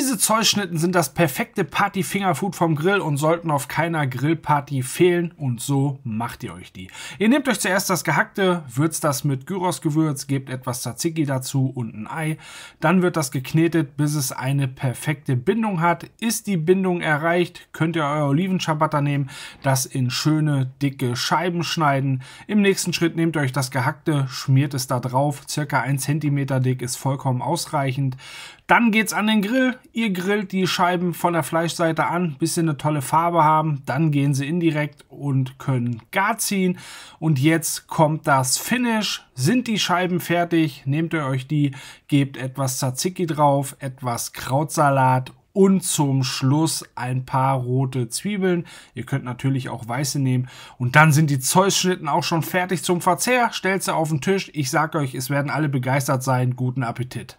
Diese Zollschnitten sind das perfekte Party-Fingerfood vom Grill und sollten auf keiner Grillparty fehlen und so macht ihr euch die. Ihr nehmt euch zuerst das Gehackte, würzt das mit Gyros-Gewürz, gebt etwas Tzatziki dazu und ein Ei. Dann wird das geknetet, bis es eine perfekte Bindung hat. Ist die Bindung erreicht, könnt ihr euer Olivenschabatta nehmen, das in schöne, dicke Scheiben schneiden. Im nächsten Schritt nehmt ihr euch das Gehackte, schmiert es da drauf, circa 1 cm dick ist vollkommen ausreichend. Dann geht's an den Grill. Ihr grillt die Scheiben von der Fleischseite an, bis sie eine tolle Farbe haben. Dann gehen sie indirekt und können gar ziehen. Und jetzt kommt das Finish. Sind die Scheiben fertig? Nehmt ihr euch die, gebt etwas Tzatziki drauf, etwas Krautsalat und zum Schluss ein paar rote Zwiebeln. Ihr könnt natürlich auch weiße nehmen. Und dann sind die Zeusschnitten auch schon fertig zum Verzehr. Stellt sie auf den Tisch. Ich sage euch, es werden alle begeistert sein. Guten Appetit.